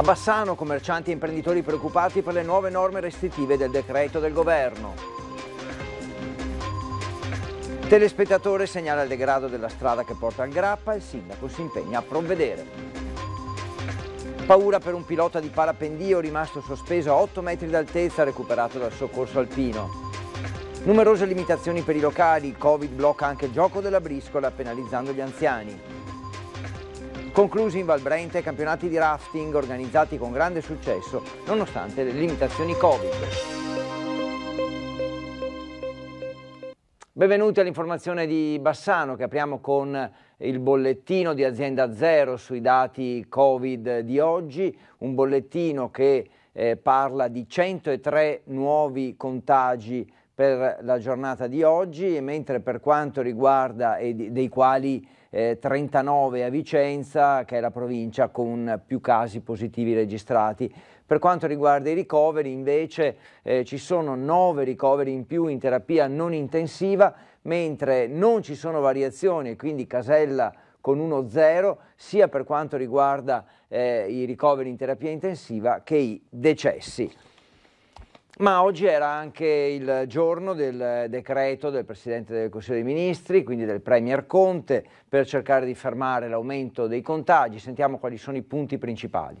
A Bassano commercianti e imprenditori preoccupati per le nuove norme restrittive del decreto del governo. Telespettatore segnala il degrado della strada che porta al Grappa e il sindaco si impegna a provvedere. Paura per un pilota di parapendio rimasto sospeso a 8 metri d'altezza recuperato dal soccorso alpino. Numerose limitazioni per i locali, il Covid blocca anche il gioco della briscola penalizzando gli anziani. Conclusi in Val Brente campionati di rafting organizzati con grande successo nonostante le limitazioni Covid. Benvenuti all'informazione di Bassano che apriamo con il bollettino di Azienda Zero sui dati Covid di oggi, un bollettino che eh, parla di 103 nuovi contagi per la giornata di oggi, mentre per quanto riguarda eh, dei quali eh, 39 a Vicenza, che è la provincia con più casi positivi registrati. Per quanto riguarda i ricoveri invece eh, ci sono 9 ricoveri in più in terapia non intensiva, mentre non ci sono variazioni, quindi casella con 1-0 sia per quanto riguarda eh, i ricoveri in terapia intensiva che i decessi. Ma oggi era anche il giorno del decreto del Presidente del Consiglio dei Ministri, quindi del Premier Conte, per cercare di fermare l'aumento dei contagi. Sentiamo quali sono i punti principali.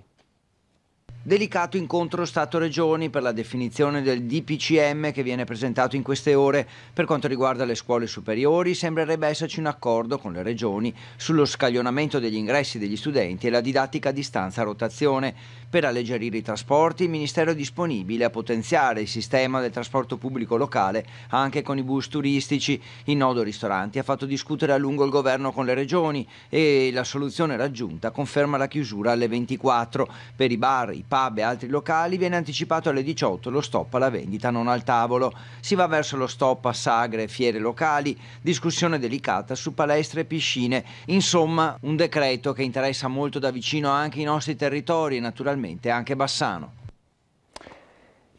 Delicato incontro Stato-Regioni per la definizione del DPCM che viene presentato in queste ore. Per quanto riguarda le scuole superiori, sembrerebbe esserci un accordo con le Regioni sullo scaglionamento degli ingressi degli studenti e la didattica a distanza a rotazione. Per alleggerire i trasporti, il Ministero è disponibile a potenziare il sistema del trasporto pubblico locale anche con i bus turistici. Il nodo ristoranti ha fatto discutere a lungo il governo con le Regioni e la soluzione raggiunta conferma la chiusura alle 24. Per i bar, i pub e altri locali viene anticipato alle 18 lo stop alla vendita non al tavolo. Si va verso lo stop a sagre e fiere locali, discussione delicata su palestre e piscine. Insomma, un decreto che interessa molto da vicino anche i nostri territori e naturalmente anche Bassano.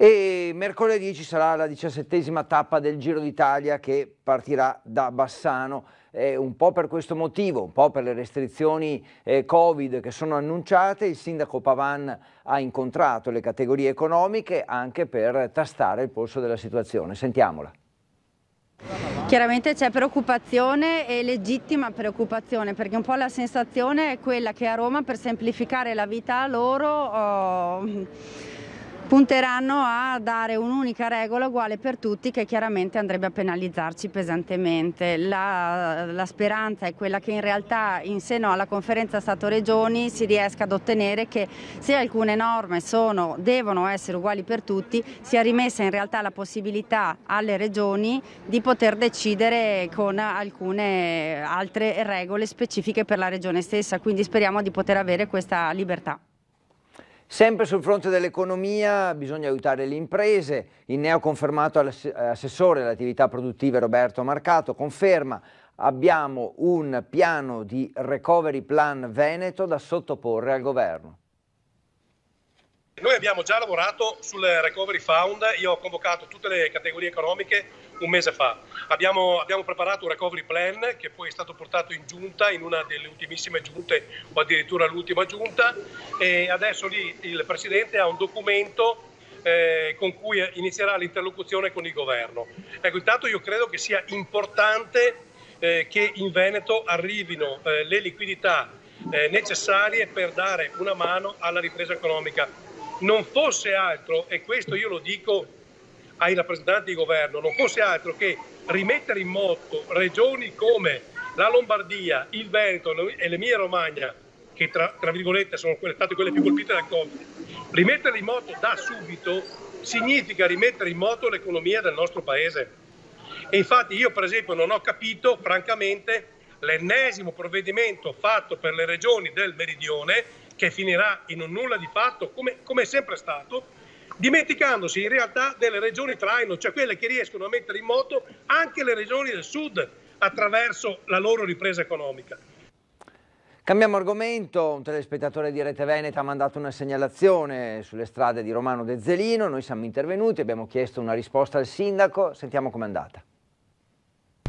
E mercoledì ci sarà la diciassettesima tappa del Giro d'Italia che partirà da Bassano. Eh, un po' per questo motivo, un po' per le restrizioni eh, Covid che sono annunciate, il sindaco Pavan ha incontrato le categorie economiche anche per tastare il polso della situazione. Sentiamola. Chiaramente c'è preoccupazione e legittima preoccupazione perché un po' la sensazione è quella che a Roma per semplificare la vita a loro... Oh punteranno a dare un'unica regola uguale per tutti che chiaramente andrebbe a penalizzarci pesantemente. La, la speranza è quella che in realtà in seno alla conferenza Stato-Regioni si riesca ad ottenere che se alcune norme sono, devono essere uguali per tutti sia rimessa in realtà la possibilità alle regioni di poter decidere con alcune altre regole specifiche per la regione stessa, quindi speriamo di poter avere questa libertà. Sempre sul fronte dell'economia bisogna aiutare le imprese, il Neo confermato all'assessore dell'attività produttive Roberto Marcato, conferma abbiamo un piano di recovery plan Veneto da sottoporre al governo. Noi abbiamo già lavorato sul Recovery Fund, io ho convocato tutte le categorie economiche un mese fa. Abbiamo, abbiamo, preparato un recovery plan che poi è stato portato in giunta, in una delle ultimissime giunte o addirittura l'ultima giunta e adesso lì il Presidente ha un documento eh, con cui inizierà l'interlocuzione con il Governo. Ecco, intanto io credo che sia importante eh, che in Veneto arrivino eh, le liquidità eh, necessarie per dare una mano alla ripresa economica non fosse altro, e questo io lo dico ai rappresentanti di governo, non fosse altro che rimettere in moto regioni come la Lombardia, il Veneto e l'Emilia Romagna, che tra, tra virgolette sono quelle, state quelle più colpite dal Covid, rimetterle in moto da subito significa rimettere in moto l'economia del nostro paese. E infatti io per esempio non ho capito francamente l'ennesimo provvedimento fatto per le regioni del meridione che finirà in un nulla di fatto, come, come è sempre stato, dimenticandosi in realtà delle regioni traino, cioè quelle che riescono a mettere in moto anche le regioni del sud attraverso la loro ripresa economica. Cambiamo argomento, un telespettatore di Rete Veneta ha mandato una segnalazione sulle strade di Romano De Zelino, noi siamo intervenuti, abbiamo chiesto una risposta al sindaco, sentiamo com'è andata.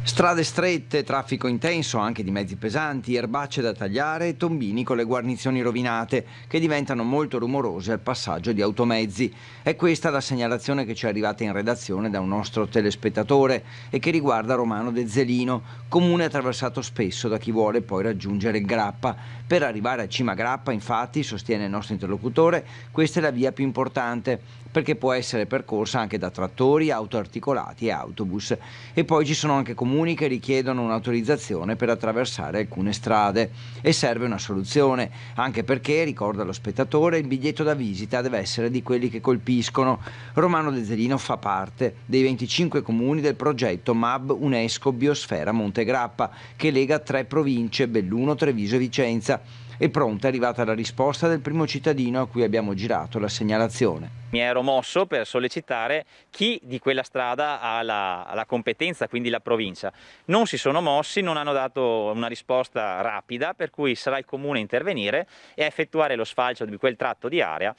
Strade strette, traffico intenso anche di mezzi pesanti, erbacce da tagliare e tombini con le guarnizioni rovinate che diventano molto rumorose al passaggio di automezzi. È questa la segnalazione che ci è arrivata in redazione da un nostro telespettatore e che riguarda Romano de Zelino, comune attraversato spesso da chi vuole poi raggiungere Grappa. Per arrivare a Cima Grappa, infatti, sostiene il nostro interlocutore, questa è la via più importante perché può essere percorsa anche da trattori, auto articolati e autobus. E poi ci sono anche comuni che richiedono un'autorizzazione per attraversare alcune strade e serve una soluzione, anche perché, ricorda lo spettatore, il biglietto da visita deve essere di quelli che colpiscono. Romano De Zerino fa parte dei 25 comuni del progetto MAB UNESCO Biosfera Montegrappa, che lega tre province, Belluno, Treviso e Vicenza e pronta è arrivata la risposta del primo cittadino a cui abbiamo girato la segnalazione. Mi ero mosso per sollecitare chi di quella strada ha la, la competenza, quindi la provincia. Non si sono mossi, non hanno dato una risposta rapida, per cui sarà il comune a intervenire e a effettuare lo sfalcio di quel tratto di area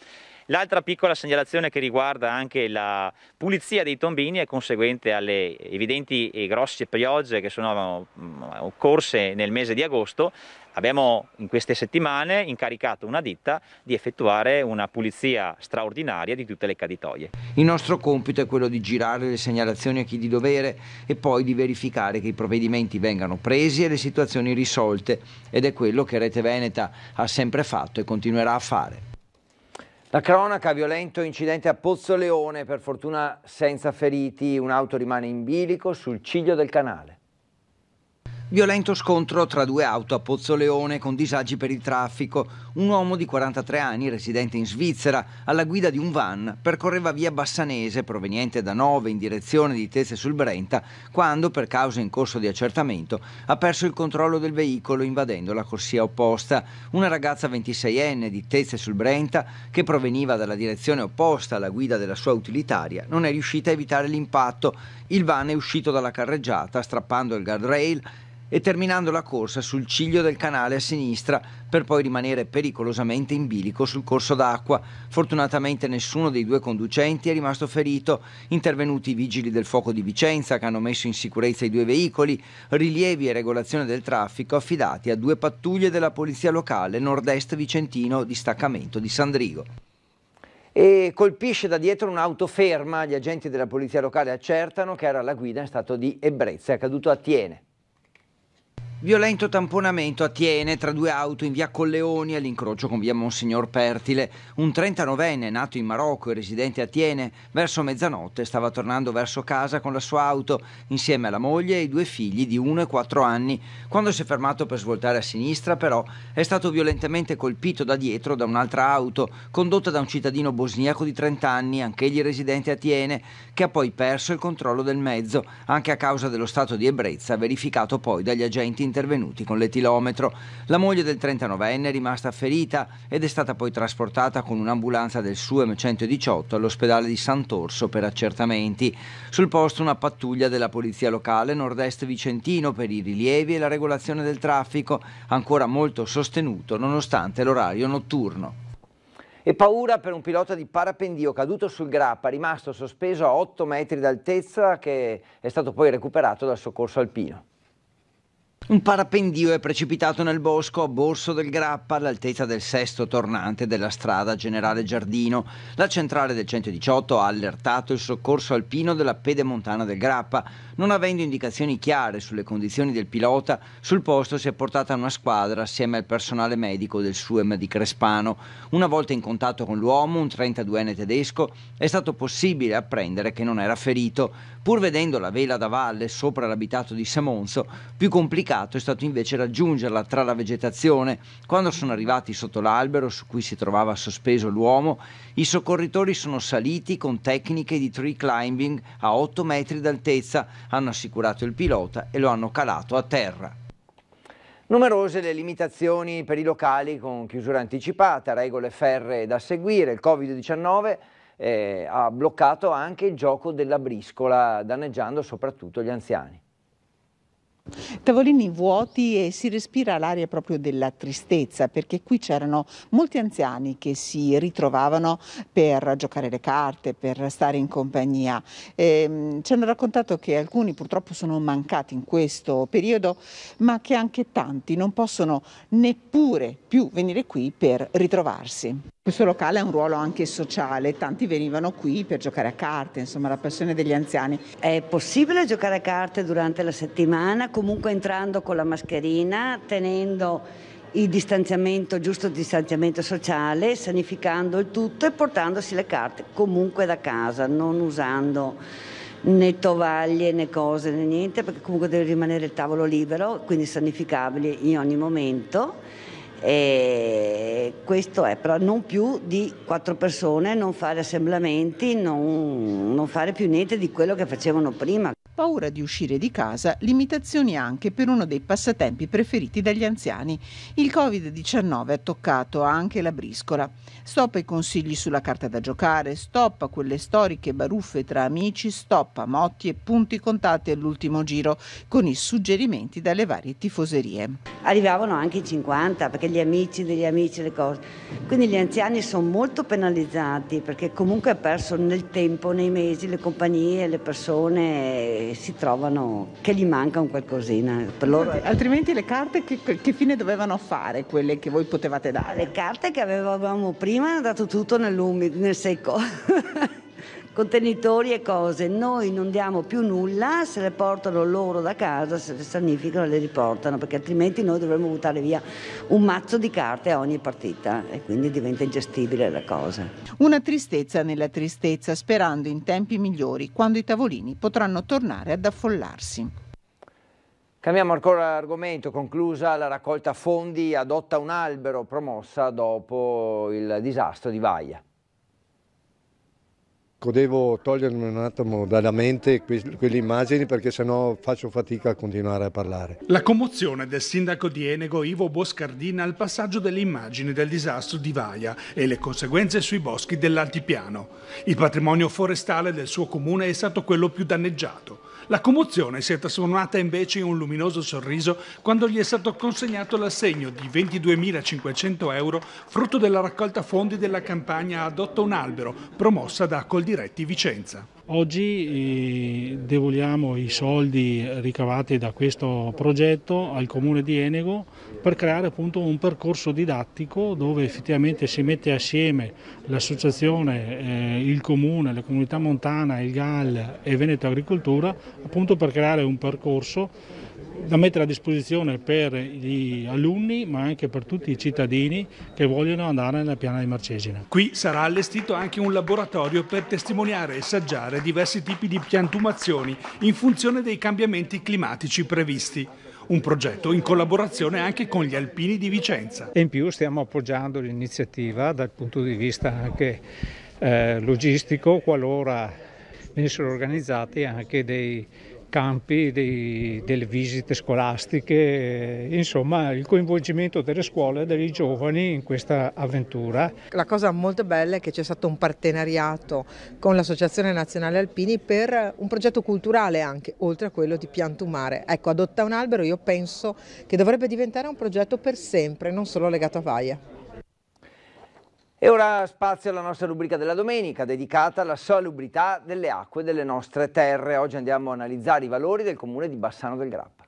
L'altra piccola segnalazione che riguarda anche la pulizia dei tombini è conseguente alle evidenti e grosse piogge che sono mm, occorse nel mese di agosto. Abbiamo in queste settimane incaricato una ditta di effettuare una pulizia straordinaria di tutte le caditoie. Il nostro compito è quello di girare le segnalazioni a chi di dovere e poi di verificare che i provvedimenti vengano presi e le situazioni risolte ed è quello che Rete Veneta ha sempre fatto e continuerà a fare. La cronaca, violento incidente a Pozzo Leone, per fortuna senza feriti, un'auto rimane in bilico sul ciglio del canale. Violento scontro tra due auto a Pozzoleone con disagi per il traffico. Un uomo di 43 anni, residente in Svizzera, alla guida di un van, percorreva via Bassanese proveniente da Nove in direzione di Tese sul Brenta, quando, per cause in corso di accertamento, ha perso il controllo del veicolo invadendo la corsia opposta. Una ragazza 26enne di Tese sul Brenta, che proveniva dalla direzione opposta alla guida della sua utilitaria, non è riuscita a evitare l'impatto. Il van è uscito dalla carreggiata, strappando il guardrail e terminando la corsa sul ciglio del canale a sinistra per poi rimanere pericolosamente in bilico sul corso d'acqua. Fortunatamente nessuno dei due conducenti è rimasto ferito, intervenuti i vigili del fuoco di Vicenza che hanno messo in sicurezza i due veicoli, rilievi e regolazione del traffico affidati a due pattuglie della polizia locale nord-est vicentino di staccamento di Sandrigo e colpisce da dietro un'auto ferma. Gli agenti della polizia locale accertano che era la guida in stato di ebbrezza, è caduto a Tiene. Violento tamponamento a Tiene tra due auto in via Colleoni all'incrocio con via Monsignor Pertile. Un 39enne nato in Marocco e residente a Tiene, verso mezzanotte stava tornando verso casa con la sua auto insieme alla moglie e i due figli di 1 e 4 anni. Quando si è fermato per svoltare a sinistra, però, è stato violentemente colpito da dietro da un'altra auto condotta da un cittadino bosniaco di 30 anni, anch'egli residente a Tiene, che ha poi perso il controllo del mezzo, anche a causa dello stato di ebbrezza verificato poi dagli agenti in intervenuti con l'etilometro. La moglie del 39enne è rimasta ferita ed è stata poi trasportata con un'ambulanza del SUEM 118 all'ospedale di Sant'Orso per accertamenti. Sul posto una pattuglia della polizia locale nord-est vicentino per i rilievi e la regolazione del traffico, ancora molto sostenuto nonostante l'orario notturno. E paura per un pilota di parapendio caduto sul grappa, rimasto sospeso a 8 metri d'altezza, che è stato poi recuperato dal soccorso alpino. Un parapendio è precipitato nel bosco a Borso del Grappa all'altezza del sesto tornante della strada Generale Giardino. La centrale del 118 ha allertato il soccorso alpino della pedemontana del Grappa. Non avendo indicazioni chiare sulle condizioni del pilota, sul posto si è portata una squadra assieme al personale medico del SUEM di Crespano. Una volta in contatto con l'uomo, un 32enne tedesco, è stato possibile apprendere che non era ferito. Pur vedendo la vela da valle sopra l'abitato di Samonso, più complicato è stato invece raggiungerla tra la vegetazione. Quando sono arrivati sotto l'albero su cui si trovava sospeso l'uomo, i soccorritori sono saliti con tecniche di tree climbing a 8 metri d'altezza, hanno assicurato il pilota e lo hanno calato a terra. Numerose le limitazioni per i locali con chiusura anticipata, regole ferre da seguire, il Covid-19 eh, ha bloccato anche il gioco della briscola, danneggiando soprattutto gli anziani. Tavolini vuoti e si respira l'aria proprio della tristezza perché qui c'erano molti anziani che si ritrovavano per giocare le carte, per stare in compagnia. E, ehm, ci hanno raccontato che alcuni purtroppo sono mancati in questo periodo, ma che anche tanti non possono neppure più venire qui per ritrovarsi. Questo locale ha un ruolo anche sociale, tanti venivano qui per giocare a carte, insomma la passione degli anziani. È possibile giocare a carte durante la settimana? comunque entrando con la mascherina, tenendo il distanziamento, giusto distanziamento sociale, sanificando il tutto e portandosi le carte comunque da casa, non usando né tovaglie né cose né niente, perché comunque deve rimanere il tavolo libero, quindi sanificabili in ogni momento. E questo è, però non più di quattro persone, non fare assemblamenti, non, non fare più niente di quello che facevano prima paura di uscire di casa, limitazioni anche per uno dei passatempi preferiti dagli anziani. Il Covid-19 ha toccato anche la briscola. Stop ai consigli sulla carta da giocare, stop a quelle storiche baruffe tra amici, stop a motti e punti contati all'ultimo giro con i suggerimenti dalle varie tifoserie. Arrivavano anche i 50 perché gli amici degli amici le cose. Quindi gli anziani sono molto penalizzati perché comunque ha perso nel tempo, nei mesi, le compagnie, le persone si trovano, che gli manca un qualcosina. Per loro... Altrimenti le carte che, che, fine dovevano fare quelle che voi potevate dare? Le carte che avevamo prima hanno dato tutto nel secco. contenitori e cose. Noi non diamo più nulla, se le portano loro da casa, se le sanificano e le riportano, perché altrimenti noi dovremmo buttare via un mazzo di carte a ogni partita e quindi diventa ingestibile la cosa. Una tristezza nella tristezza, sperando in tempi migliori, quando i tavolini potranno tornare ad affollarsi. Cambiamo ancora argomento, conclusa la raccolta fondi adotta un albero promossa dopo il disastro di Vaia devo togliermi un attimo dalla mente que- quelle immagini perché sennò faccio fatica a continuare a parlare. La commozione del sindaco di Enego Ivo Boscardina al passaggio delle immagini del disastro di Vaia e le conseguenze sui boschi dell'altipiano. Il patrimonio forestale del suo comune è stato quello più danneggiato. La commozione si è trasformata invece in un luminoso sorriso quando gli è stato consegnato l'assegno di 22.500 euro frutto della raccolta fondi della campagna Adotta un albero promossa da Coldiretti Vicenza. Oggi eh, devoliamo i soldi ricavati da questo progetto al comune di Enego per creare appunto un percorso didattico dove effettivamente si mette assieme l'associazione, eh, il comune, la comunità montana, il GAL e Veneto Agricoltura appunto per creare un percorso da mettere a disposizione per gli alunni ma anche per tutti i cittadini che vogliono andare nella piana di Marcesina. Qui sarà allestito anche un laboratorio per testimoniare e assaggiare diversi tipi di piantumazioni in funzione dei cambiamenti climatici previsti. Un progetto in collaborazione anche con gli alpini di Vicenza. E in più stiamo appoggiando l'iniziativa dal punto di vista anche eh, logistico qualora venissero organizzati anche dei campi dei, delle visite scolastiche, eh, insomma il coinvolgimento delle scuole e dei giovani in questa avventura. La cosa molto bella è che c'è stato un partenariato con l'Associazione Nazionale Alpini per un progetto culturale anche, oltre a quello di piantumare. Ecco, adotta un albero io penso che dovrebbe diventare un progetto per sempre, non solo legato a Vaia. E ora spazio alla nostra rubrica della domenica, dedicata alla salubrità delle acque delle nostre terre. Oggi andiamo a analizzare i valori del comune di Bassano del Grappa.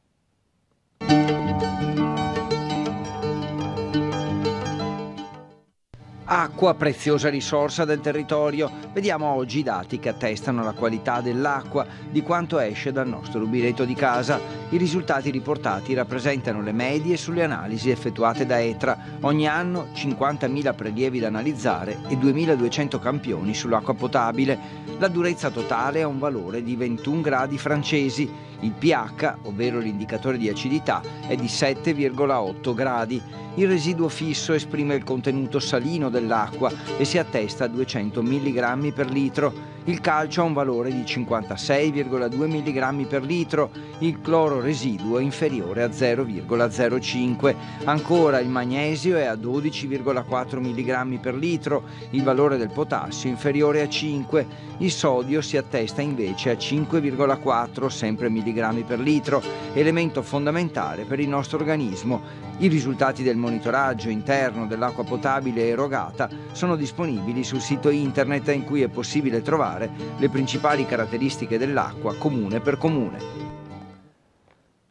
Acqua, preziosa risorsa del territorio. Vediamo oggi i dati che attestano la qualità dell'acqua di quanto esce dal nostro rubinetto di casa. I risultati riportati rappresentano le medie sulle analisi effettuate da ETRA. Ogni anno 50.000 prelievi da analizzare e 2.200 campioni sull'acqua potabile. La durezza totale ha un valore di 21 gradi francesi. Il pH, ovvero l'indicatore di acidità, è di 7,8 gradi. Il residuo fisso esprime il contenuto salino dell'acqua e si attesta a 200 mg per litro. Il calcio ha un valore di 56,2 mg per litro, il cloro residuo è inferiore a 0,05. Ancora il magnesio è a 12,4 mg per litro, il valore del potassio è inferiore a 5, il sodio si attesta invece a 5,4 sempre mg per litro, elemento fondamentale per il nostro organismo. I risultati del monitoraggio interno dell'acqua potabile erogata pubblicata sono disponibili sul sito internet in cui è possibile trovare le principali caratteristiche dell'acqua comune per comune.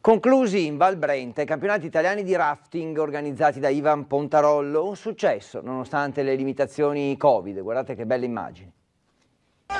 Conclusi in Val Brenta i campionati italiani di rafting organizzati da Ivan Pontarollo, un successo nonostante le limitazioni Covid, guardate che belle immagini. 3,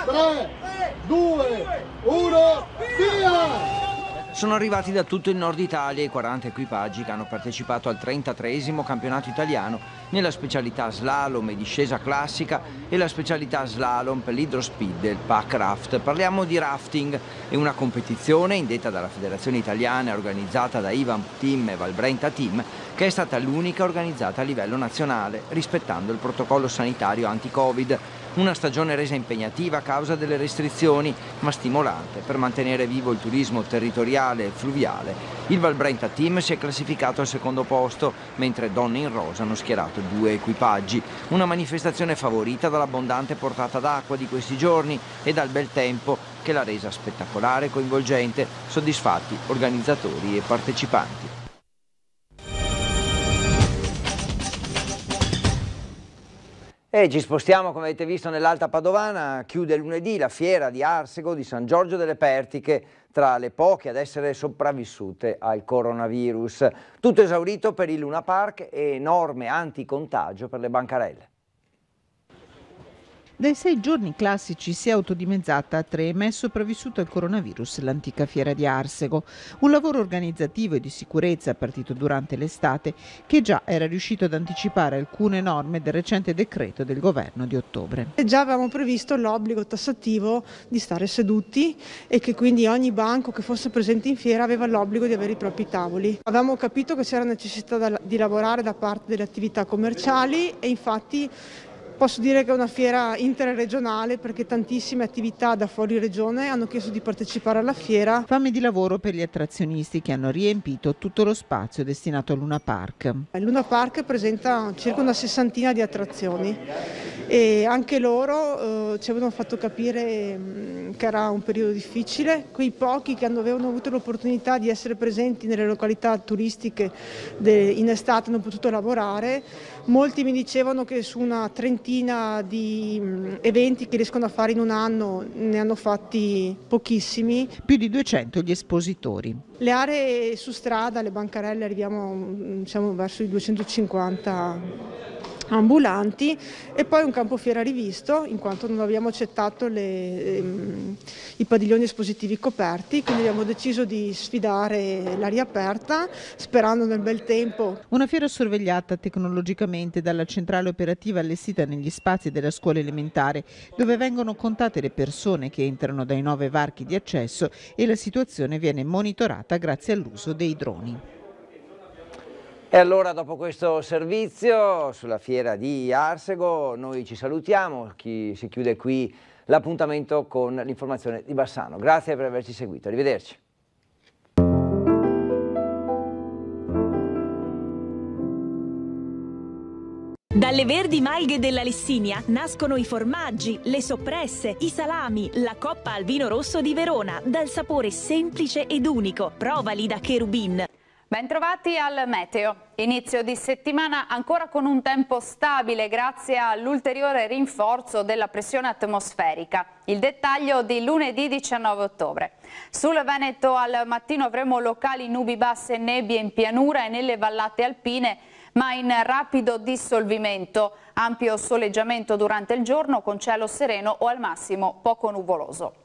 2, 1, via! Sono arrivati da tutto il nord Italia i 40 equipaggi che hanno partecipato al 33 campionato italiano nella specialità slalom e discesa classica e la specialità slalom per l'hydrospeed del PAC Raft. Parliamo di rafting, è una competizione indetta dalla Federazione Italiana e organizzata da Ivan Team e Valbrenta Team che è stata l'unica organizzata a livello nazionale rispettando il protocollo sanitario anti-Covid una stagione resa impegnativa a causa delle restrizioni, ma stimolante per mantenere vivo il turismo territoriale e fluviale. Il Valbrenta Team si è classificato al secondo posto, mentre Donne in Rosa hanno schierato due equipaggi. Una manifestazione favorita dall'abbondante portata d'acqua di questi giorni e dal bel tempo che l'ha resa spettacolare e coinvolgente, soddisfatti organizzatori e partecipanti. E ci spostiamo, come avete visto, nell'Alta Padovana, chiude lunedì la fiera di Arsego di San Giorgio delle Pertiche, tra le poche ad essere sopravvissute al coronavirus. Tutto esaurito per il Luna Park e enorme anticontagio per le bancarelle. Dai sei giorni classici si è autodimezzata a tre, ma è sopravvissuta al coronavirus l'antica fiera di Arsego, un lavoro organizzativo e di sicurezza partito durante l'estate che già era riuscito ad anticipare alcune norme del recente decreto del governo di ottobre. E già avevamo previsto l'obbligo tassativo di stare seduti e che quindi ogni banco che fosse presente in fiera aveva l'obbligo di avere i propri tavoli. Avevamo capito che c'era necessità di lavorare da parte delle attività commerciali e infatti Posso dire che è una fiera interregionale perché tantissime attività da fuori regione hanno chiesto di partecipare alla fiera. Fame di lavoro per gli attrazionisti che hanno riempito tutto lo spazio destinato a Luna Park. Luna Park presenta circa una sessantina di attrazioni e anche loro eh, ci avevano fatto capire mm, che era un periodo difficile. Quei pochi che avevano avuto l'opportunità di essere presenti nelle località turistiche in estate hanno potuto lavorare. Molti mi dicevano che su una trentina cinquantina di mm, eventi che riescono a fare in un anno, ne hanno fatti pochissimi. Più di 200 gli espositori. Le aree su strada, le bancarelle, arriviamo diciamo, verso i 250 ambulanti e poi un campo fiera rivisto in quanto non abbiamo accettato le, ehm, i padiglioni espositivi coperti, quindi abbiamo deciso di sfidare l'aria aperta sperando nel bel tempo. Una fiera sorvegliata tecnologicamente dalla centrale operativa allestita negli spazi della scuola elementare dove vengono contate le persone che entrano dai nove varchi di accesso e la situazione viene monitorata grazie all'uso dei droni. E allora dopo questo servizio sulla fiera di Arsego noi ci salutiamo, chi si chiude qui l'appuntamento con l'informazione di Bassano. Grazie per averci seguito, arrivederci. Dalle verdi malghe della Lessinia nascono i formaggi, le soppresse, i salami, la coppa al vino rosso di Verona, dal sapore semplice ed unico. Provali da Cherubin. Bentrovati al Meteo. Inizio di settimana ancora con un tempo stabile grazie all'ulteriore rinforzo della pressione atmosferica. Il dettaglio di lunedì 19 ottobre. Sul Veneto al mattino avremo locali nubi basse e nebbie in pianura e nelle vallate alpine ma in rapido dissolvimento. Ampio soleggiamento durante il giorno con cielo sereno o al massimo poco nuvoloso.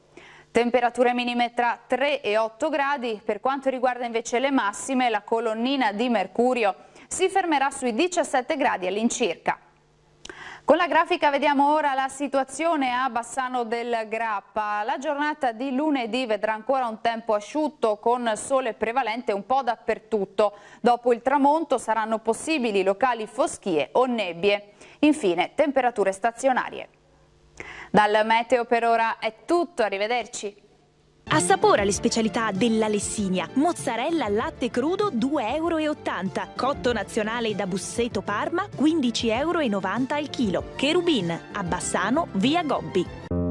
Temperature minime tra 3 e 8 gradi, per quanto riguarda invece le massime la colonnina di mercurio si fermerà sui 17 gradi all'incirca. Con la grafica vediamo ora la situazione a Bassano del Grappa. La giornata di lunedì vedrà ancora un tempo asciutto con sole prevalente un po' dappertutto. Dopo il tramonto saranno possibili locali foschie o nebbie. Infine temperature stazionarie. Dal Meteo per ora è tutto, arrivederci. Assapora le specialità dell'Alessinia. Mozzarella latte crudo 2,80 euro. Cotto nazionale da Busseto Parma 15,90 euro al chilo. Cherubin a Bassano, via Gobbi.